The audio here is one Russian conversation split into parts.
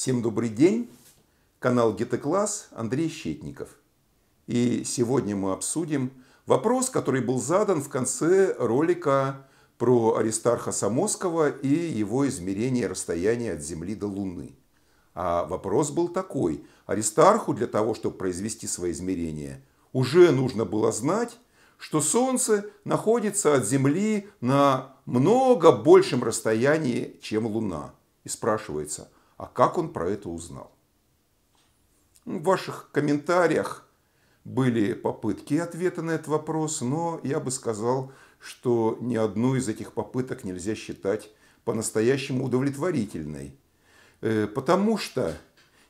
Всем добрый день, канал Гетекласс, Андрей Щетников. И сегодня мы обсудим вопрос, который был задан в конце ролика про Аристарха Самоского и его измерение расстояния от Земли до Луны. А вопрос был такой. Аристарху для того, чтобы произвести свои измерения, уже нужно было знать, что Солнце находится от Земли на много большем расстоянии, чем Луна. И спрашивается – а как он про это узнал? Ну, в ваших комментариях были попытки ответа на этот вопрос, но я бы сказал, что ни одну из этих попыток нельзя считать по-настоящему удовлетворительной. Э, потому что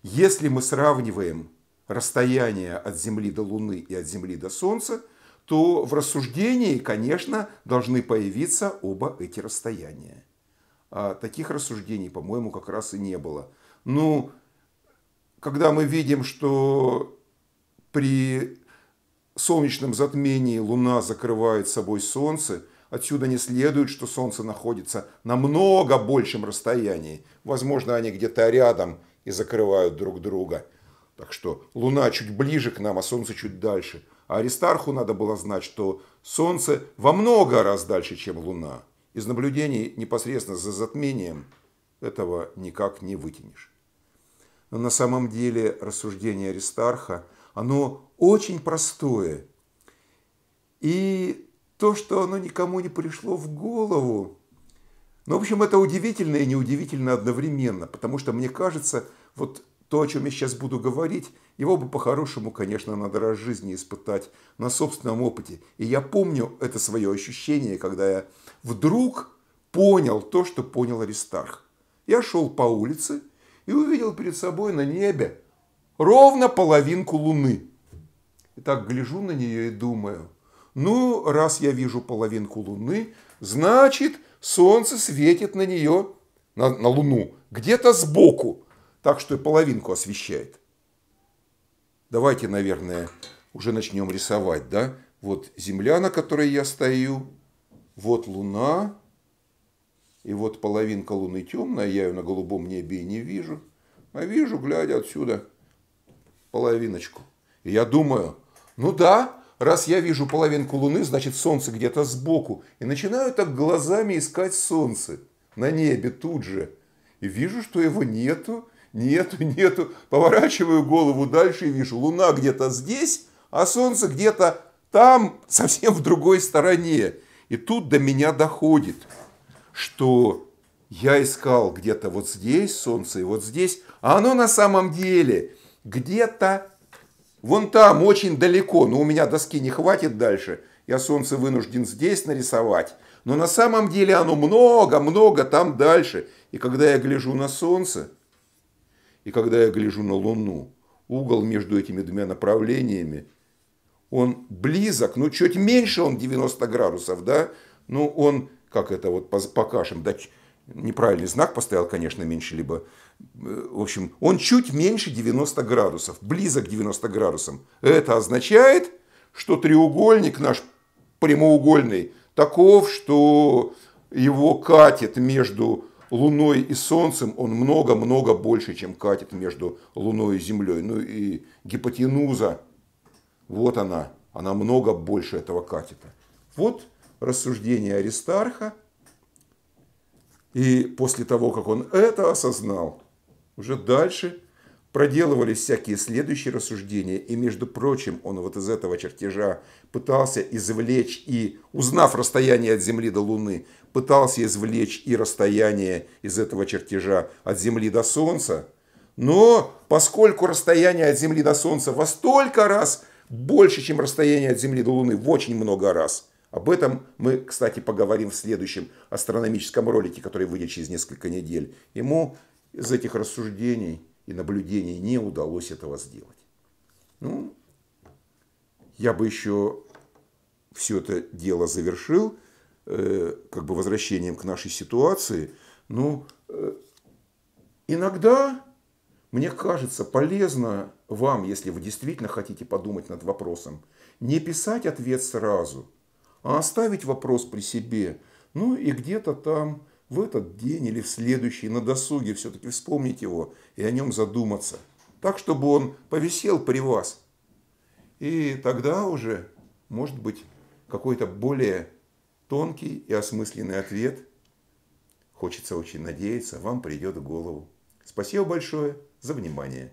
если мы сравниваем расстояние от Земли до Луны и от Земли до Солнца, то в рассуждении, конечно, должны появиться оба эти расстояния. А таких рассуждений, по-моему, как раз и не было. Ну, когда мы видим, что при солнечном затмении Луна закрывает собой Солнце, отсюда не следует, что Солнце находится на много большем расстоянии. Возможно, они где-то рядом и закрывают друг друга. Так что Луна чуть ближе к нам, а Солнце чуть дальше. А Аристарху надо было знать, что Солнце во много раз дальше, чем Луна. Из наблюдений непосредственно за затмением этого никак не вытянешь. Но на самом деле рассуждение Аристарха, оно очень простое. И то, что оно никому не пришло в голову, ну, в общем, это удивительно и неудивительно одновременно, потому что, мне кажется, вот то, о чем я сейчас буду говорить, его бы по-хорошему, конечно, надо раз в жизни испытать на собственном опыте. И я помню это свое ощущение, когда я вдруг понял то, что понял Аристарх. Я шел по улице и увидел перед собой на небе ровно половинку луны. И так гляжу на нее и думаю, ну, раз я вижу половинку луны, значит, солнце светит на нее, на, на луну, где-то сбоку так что половинку освещает. Давайте, наверное, уже начнем рисовать, да? Вот земля, на которой я стою, вот луна, и вот половинка луны темная, я ее на голубом небе и не вижу, а вижу, глядя отсюда, половиночку. И я думаю, ну да, раз я вижу половинку луны, значит солнце где-то сбоку. И начинаю так глазами искать солнце на небе тут же. И вижу, что его нету, Нету, нету. Поворачиваю голову дальше и вижу, луна где-то здесь, а солнце где-то там, совсем в другой стороне. И тут до меня доходит, что я искал где-то вот здесь солнце и вот здесь, а оно на самом деле где-то вон там, очень далеко, но у меня доски не хватит дальше, я солнце вынужден здесь нарисовать, но на самом деле оно много-много там дальше. И когда я гляжу на солнце, и когда я гляжу на Луну, угол между этими двумя направлениями, он близок, ну чуть меньше он 90 градусов, да, ну он, как это вот покажем, да, неправильный знак поставил, конечно, меньше, либо, э, в общем, он чуть меньше 90 градусов, близок к 90 градусам. Это означает, что треугольник наш прямоугольный таков, что его катит между Луной и Солнцем он много-много больше, чем катит между Луной и Землей. Ну и гипотенуза, вот она, она много больше этого катета. Вот рассуждение Аристарха. И после того, как он это осознал, уже дальше – проделывались всякие следующие рассуждения, и, между прочим, он вот из этого чертежа пытался извлечь и, узнав расстояние от Земли до Луны, пытался извлечь и расстояние из этого чертежа от Земли до Солнца, но поскольку расстояние от Земли до Солнца во столько раз больше, чем расстояние от Земли до Луны, в очень много раз – об этом мы, кстати, поговорим в следующем астрономическом ролике, который выйдет через несколько недель. Ему из этих рассуждений и наблюдений не удалось этого сделать. Ну, я бы еще все это дело завершил, э, как бы возвращением к нашей ситуации. Ну, э, иногда, мне кажется, полезно вам, если вы действительно хотите подумать над вопросом, не писать ответ сразу, а оставить вопрос при себе, ну и где-то там в этот день или в следующий на досуге все-таки вспомнить его и о нем задуматься. Так, чтобы он повисел при вас. И тогда уже, может быть, какой-то более тонкий и осмысленный ответ, хочется очень надеяться, вам придет в голову. Спасибо большое за внимание.